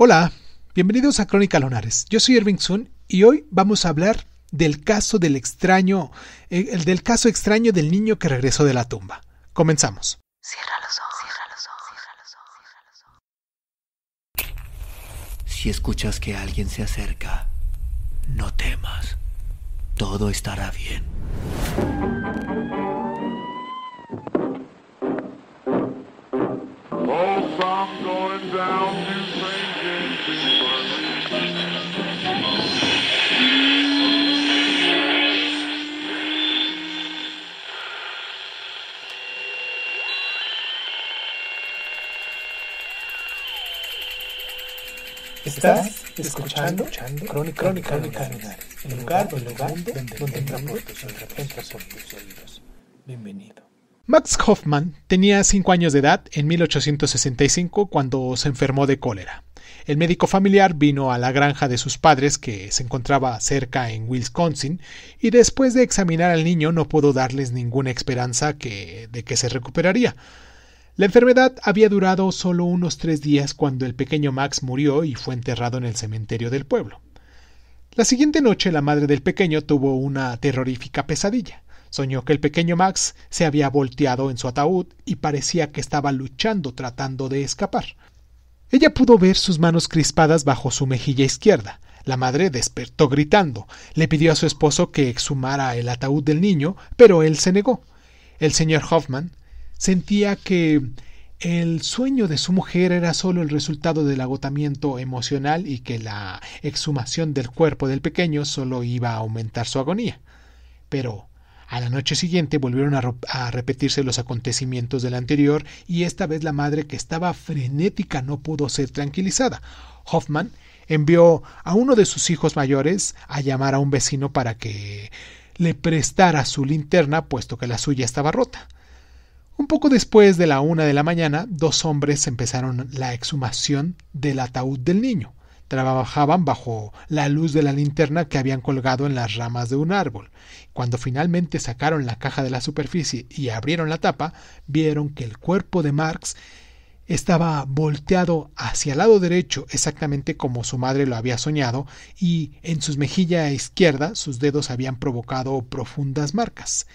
Hola, bienvenidos a Crónica Lonares. Yo soy Irving Sun y hoy vamos a hablar del caso del extraño, eh, el del caso extraño del niño que regresó de la tumba. Comenzamos. Cierra los ojos. Cierra los ojos. Cierra los ojos. Si escuchas que alguien se acerca, no temas. Todo estará bien. Estás escuchando, Crónica, Crónica, Crónica el lugar, el lugar donde, donde, donde entra oídos. Bienvenido. Max Hoffman tenía 5 años de edad en 1865 cuando se enfermó de cólera. El médico familiar vino a la granja de sus padres, que se encontraba cerca en Wisconsin, y después de examinar al niño no pudo darles ninguna esperanza de que se recuperaría. La enfermedad había durado solo unos tres días cuando el pequeño Max murió y fue enterrado en el cementerio del pueblo. La siguiente noche la madre del pequeño tuvo una terrorífica pesadilla. Soñó que el pequeño Max se había volteado en su ataúd y parecía que estaba luchando tratando de escapar. Ella pudo ver sus manos crispadas bajo su mejilla izquierda. La madre despertó gritando. Le pidió a su esposo que exhumara el ataúd del niño, pero él se negó. El señor Hoffman Sentía que el sueño de su mujer era solo el resultado del agotamiento emocional y que la exhumación del cuerpo del pequeño solo iba a aumentar su agonía. Pero a la noche siguiente volvieron a, repetirse los acontecimientos del anterior y esta vez la madre que estaba frenética no pudo ser tranquilizada. Hoffman envió a uno de sus hijos mayores a llamar a un vecino para que le prestara su linterna puesto que la suya estaba rota. Un poco después de la una de la mañana, dos hombres empezaron la exhumación del ataúd del niño. Trabajaban bajo la luz de la linterna que habían colgado en las ramas de un árbol. Cuando finalmente sacaron la caja de la superficie y abrieron la tapa, vieron que el cuerpo de Marx estaba volteado hacia el lado derecho, exactamente como su madre lo había soñado, y en sus mejilla izquierda sus dedos habían provocado profundas marcas.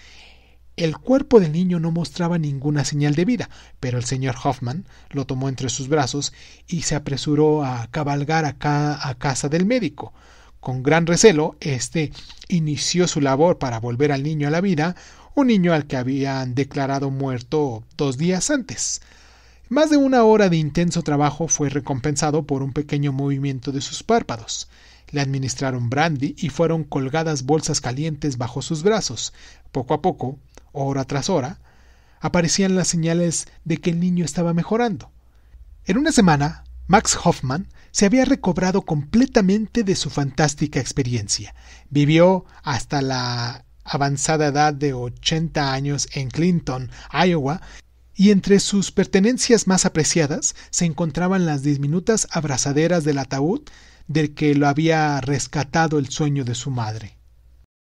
El cuerpo del niño no mostraba ninguna señal de vida, pero el señor Hoffman lo tomó entre sus brazos y se apresuró a cabalgar a, a casa del médico. Con gran recelo, éste inició su labor para volver al niño a la vida, un niño al que habían declarado muerto dos días antes. Más de una hora de intenso trabajo fue recompensado por un pequeño movimiento de sus párpados. Le administraron brandy y fueron colgadas bolsas calientes bajo sus brazos. Poco a poco, hora tras hora, aparecían las señales de que el niño estaba mejorando. En una semana, Max Hoffman se había recobrado completamente de su fantástica experiencia. Vivió hasta la avanzada edad de 80 años en Clinton, Iowa, y entre sus pertenencias más apreciadas se encontraban las diminutas abrazaderas del ataúd del que lo había rescatado el sueño de su madre.